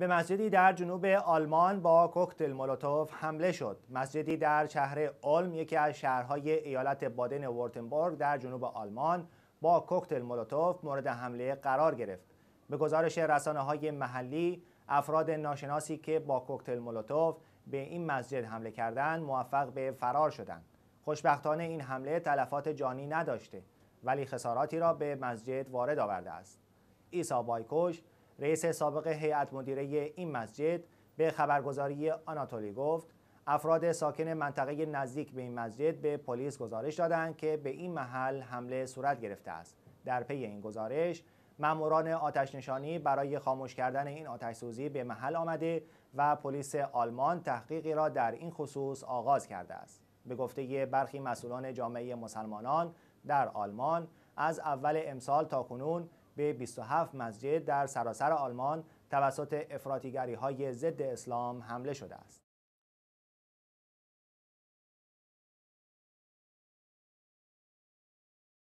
به مسجدی در جنوب آلمان با کوکتل مولوتوف حمله شد. مسجدی در شهر آلم یکی از شهرهای ایالت بادن ورتنبورگ در جنوب آلمان با کوکتل مولوتوف مورد حمله قرار گرفت. به گزارش رسانه های محلی افراد ناشناسی که با کوکتل مولوتوف به این مسجد حمله کردند موفق به فرار شدند. خوشبختانه این حمله تلفات جانی نداشته ولی خساراتی را به مسجد وارد آورده است. ایسا بایکوش رئیس سابق هیئت مدیره این مسجد به خبرگزاری آناتولی گفت افراد ساکن منطقه نزدیک به این مسجد به پلیس گزارش دادند که به این محل حمله صورت گرفته است در پی این گزارش ماموران آتش نشانی برای خاموش کردن این آتش سوزی به محل آمده و پلیس آلمان تحقیقی را در این خصوص آغاز کرده است به گفته برخی مسئولان جامعه مسلمانان در آلمان از اول امسال تا کنون به 27 مسجد در سراسر آلمان توسط افراتیگری های ضد اسلام حمله شده است.